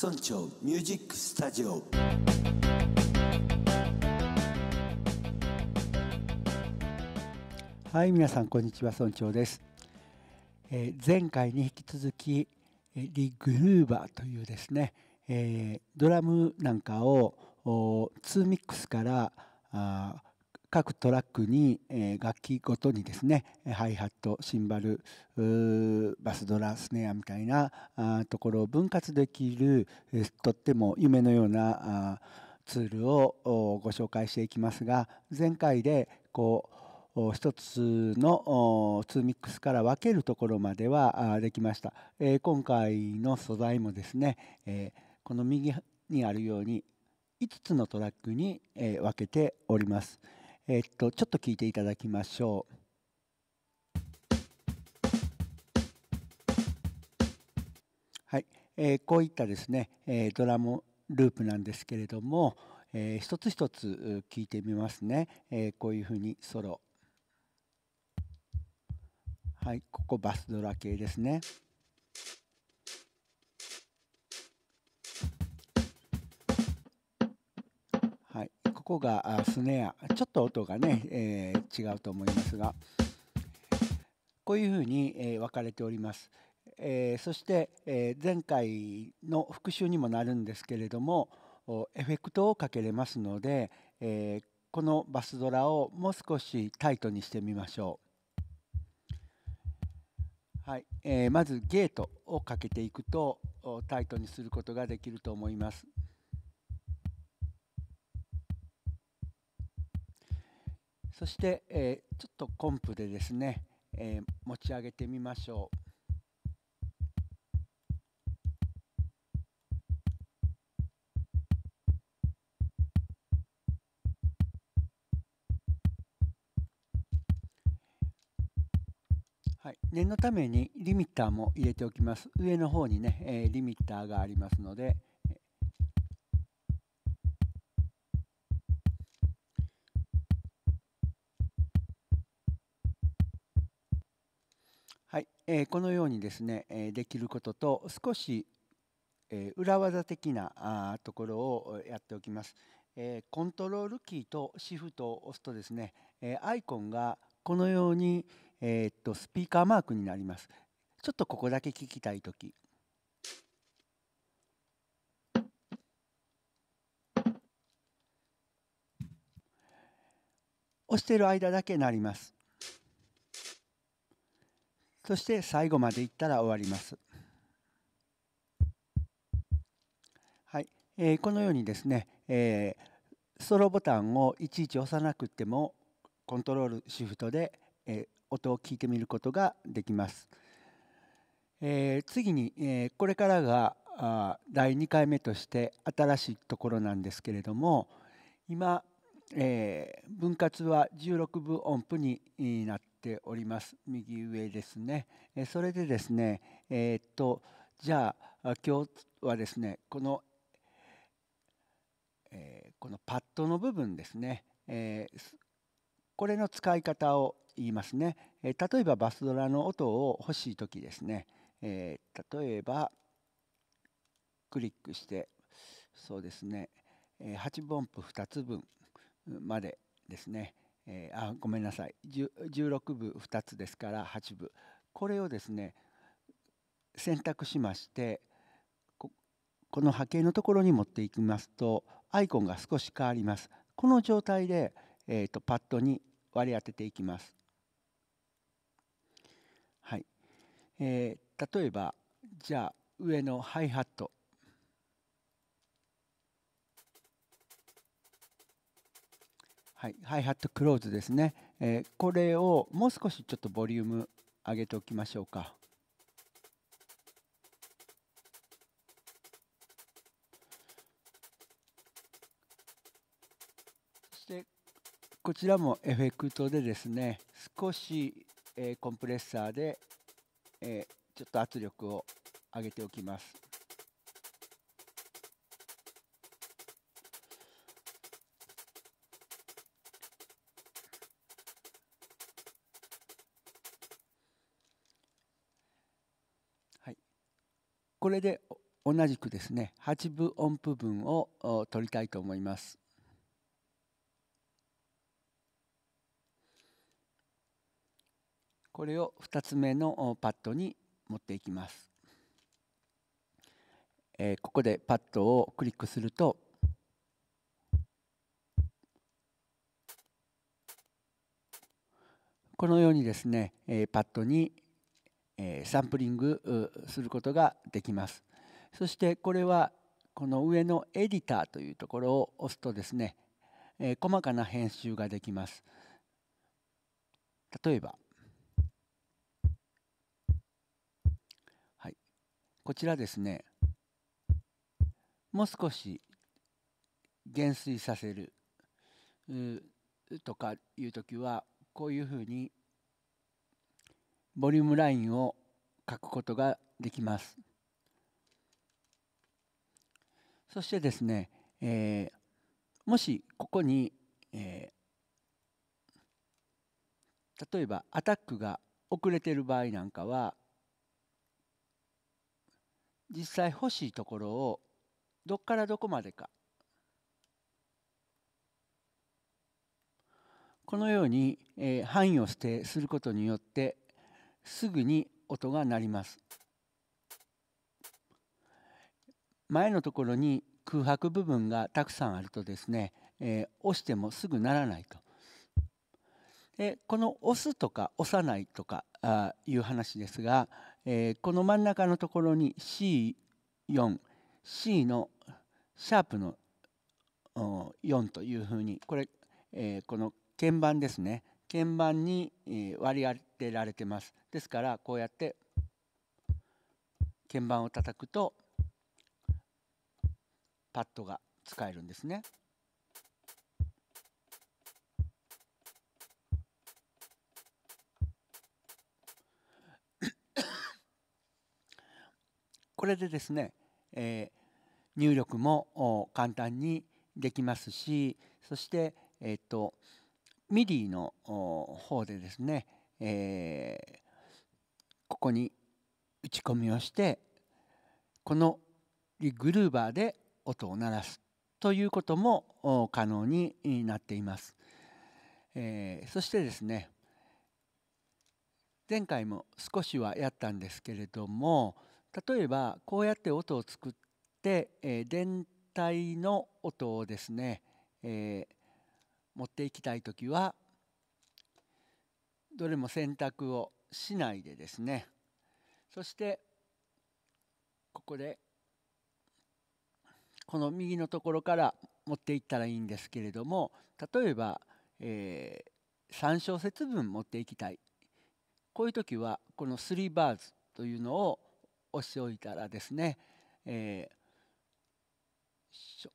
村長ミュージックスタジオはい皆さんこんにちは村長です、えー、前回に引き続きリ・グルーバーというですね、えー、ドラムなんかをツーミックスからあ各トラックに、え楽器ごとにですねハイハットシンバルバスドラスネアみたいなあところを分割できる、えとっても夢のようなツールをご紹介していきますが前回でこう一つのツーミックスから分けるところまではできました、え今回の素材もですね、えこの右にあるように5つのトラックに分けております。えっとちょっと聞いていただきましょう。はい、えー、こういったですね、えドラムループなんですけれども、えー、一つ一つ聞いてみますね、えー、こういうふうにソロはいここバスドラ系ですねはいこがスネアちょっと音がね、えー、違うと思いますがこういうふうに、え分かれております。えー、そして、えー、前回の復習にもなるんですけれどもエフェクトをかけれますので、えー、このバスドラをもう少しタイトにしてみましょう。はいえまずゲートをかけていくとタイトにすることができると思います。そして、えー、ちょっとコンプでですね、えー、持ち上げてみましょう。はい、念のためにリミッターも入れておきます。上の方にね、えー、リミッターがありますので、はい、えー、このようにですね、えできることと少し、え裏技的なあところをやっておきます、えコントロールキーとシフトを押すとですね、えアイコンがこのように、えー、っとスピーカーマークになりますちょっとここだけ聞きたい時押してる間だけなりますそして最後までいったら終わります。はいえー、このようにですね、えー、ストローボタンをいちいち押さなくてもコントロールシフトで、えー、音を聞いてみることができます。え次に、えこれからがあ第2回目として新しいところなんですけれども今、え分割は16分音符になってております右上ですねそれでですねえー、っとじゃあ今日はですねこの、えー、このパッドの部分ですね、えー、これの使い方を言いますね、え例えばバスドラの音を欲しい時ですね、え例えばクリックしてそうですね8分音符2つ分までですねえー、あごめんなさい16部2つですから8部これをですね選択しましてこの波形のところに持っていきますとアイコンが少し変わります。この状態で、えーと、とパッドに割り当てていきます。はいえー、例えばじゃあ上のハイハットはい、ハイハットクローズですね、えー、これをもう少しちょっとボリューム上げておきましょうかそしてこちらもエフェクトでですね少し、えー、コンプレッサーで、えー、ちょっと圧力を上げておきますこれで同じくですね8分音符分を取りたいと思います。これを2つ目のパッドに持っていきます。えー、ここでパッドをクリックするとこのようにですね、えー、パッドにサンプリングすることができます。そしてこれはこの上のエディターというところを押すとですね、え細かな編集ができます。例えば、はい、こちらですねもう少し減衰させるとかいう時はこういうふうにボリュームラインを書くことができますそしてですね、えー、もしここに、えー、例えばアタックが遅れてる場合なんかは実際欲しいところをどっからどこまでかこのように、えー、範囲を指定することによってすぐに音が鳴ります前のところに空白部分がたくさんあるとですね、えー、押してもすぐならないとでこの押すとか押さないとかあいう話ですが、えー、この真ん中のところに C4C のシャープの4というふうにこれ、えー、この鍵盤ですね鍵盤に割り当てられてますですからこうやって鍵盤を叩くとパッドが使えるんですね。これでですね、えー、入力も簡単にできますしそして、えーとミディの方でですね、えー、ここに打ち込みをしてこのグルーバーで音を鳴らすということも可能になっています。えー、そしてですね前回も少しはやったんですけれども例えばこうやって音を作って、えー、体の音をですね、えー、持っていきたい時はどれも選択をしないでですねそしてここでこの右のところから持っていったらいいんですけれども例えば、えー、3小節分持っていきたいこういう時はこの3バーズというのを押しておいたらですね、えー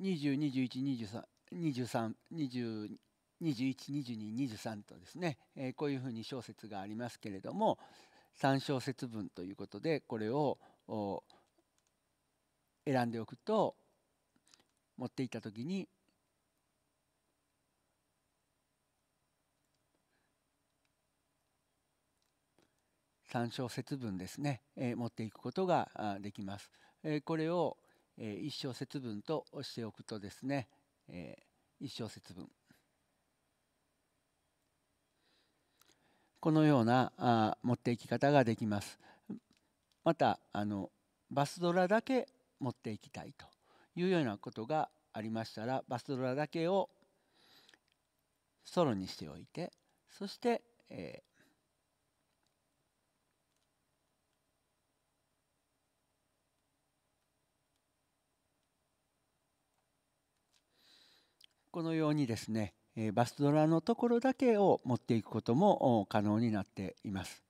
202123212223とですね、えー、こういうふうに小節がありますけれども3小節分ということでこれを選んでおくと持っていた時に3小節分ですね、えー、持っていくことができます。えー、これをえ1小節分としておくとですね、え1小節分このようなあ持っていき方ができます。またあのバスドラだけ持っていきたいというようなことがありましたらバスドラだけをソロにしておいてそして、えー、このようにですねバスドラのところだけを持っていくことも可能になっています。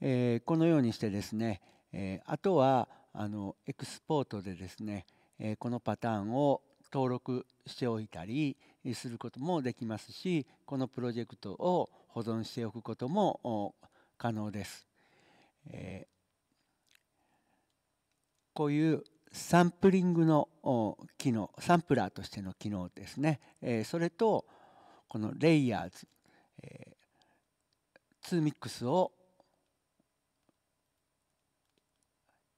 えこのようにしてですね、えあとはあのエクスポートでですね、えこのパターンを登録しておいたりすることもできますしこのプロジェクトを保存しておくことも可能です。えこういうサンプリングの機能サンプラーとしての機能ですね、えそれとこのレイヤーズ、えー、2ミックスを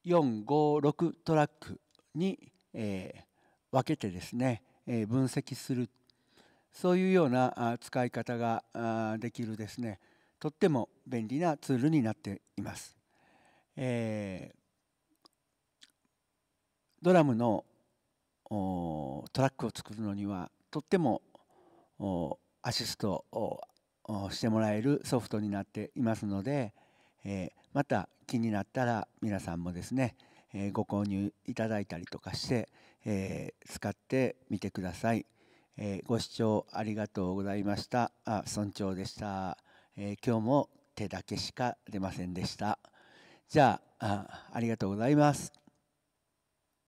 456トラックに、え分けてですね、え分析するそういうような使い方ができるですねとっても便利なツールになっています。えードラムのトラックを作るのにはとってもアシストをしてもらえるソフトになっていますので、えまた気になったら皆さんもですね、えご購入いただいたりとかして、え使ってみてください、えご視聴ありがとうございましたあ尊重でした、え今日も手だけしか出ませんでしたじゃあありがとうございます